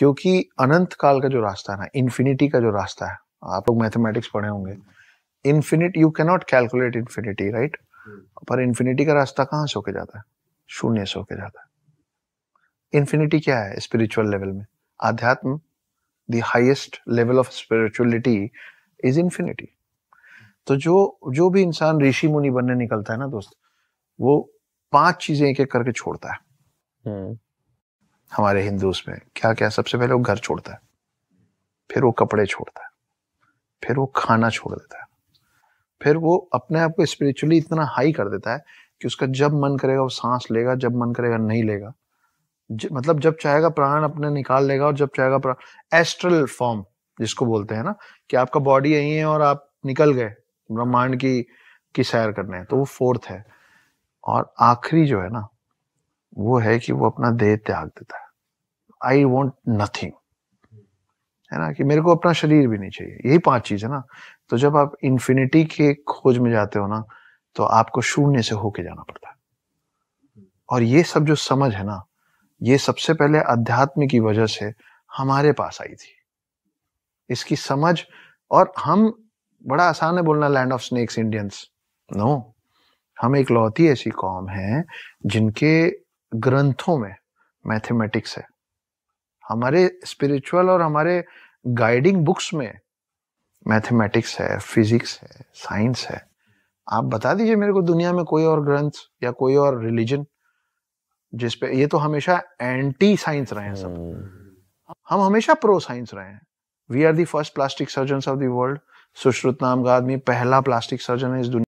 क्योंकि अनंत काल का जो रास्ता है ना इन्फिनिटी का जो रास्ता है आप लोग मैथमेटिक्स पढ़े होंगे infinite you cannot calculate infinity right पर इन्फिनिटी का रास्ता कहाँ से होके जाता है शून्य से होके जाता है इन्फिनिटी क्या है स्पिरिचुअल लेवल में आध्यात्म the highest level of spirituality is infinity तो जो जो भी इंसान ऋषि मुनि बनने निकलता है ना दोस्त वो पांच चीजें एक एक करके छोड़ता है hmm. हमारे हिंदूज में क्या क्या सबसे पहले वो घर छोड़ता है फिर वो कपड़े छोड़ता है फिर वो खाना छोड़ देता है फिर वो अपने आप को स्पिरिचुअली इतना हाई कर देता है कि उसका जब मन करेगा वो सांस लेगा जब मन करेगा नहीं लेगा ज, मतलब जब चाहेगा प्राण अपने निकाल लेगा और जब चाहेगा प्राण एस्ट्रल फॉर्म जिसको बोलते हैं ना कि आपका बॉडी यही है और आप निकल गए ब्रह्मांड की की सैर करने तो वो फोर्थ है और आखिरी जो है ना वो है कि वो अपना देह त्याग देता है आई वॉन्ट नथिंग है ना कि मेरे को अपना शरीर भी नहीं चाहिए यही पांच चीज है ना तो जब आप इन्फिनिटी के खोज में जाते हो ना तो आपको शून्य से होके जाना पड़ता है और ये सब जो समझ है ना ये सबसे पहले अध्यात्म की वजह से हमारे पास आई थी इसकी समझ और हम बड़ा आसान है बोलना land of snakes Indians no हम एक लौती ऐसी कौम है जिनके ग्रंथों में मैथमेटिक्स है हमारे स्पिरिचुअल और हमारे गाइडिंग बुक्स में मैथमेटिक्स है फिजिक्स है साइंस है आप बता दीजिए मेरे को दुनिया में कोई और ग्रंथ या कोई और रिलीजन जिसपे ये तो हमेशा एंटी साइंस रहे हैं सब हम्म। हम हमेशा प्रो साइंस रहे हैं we are the first plastic surgeon of world world Sushruta नाम का आदमी पहला प्लास्टिक सर्जन है इस दुनिया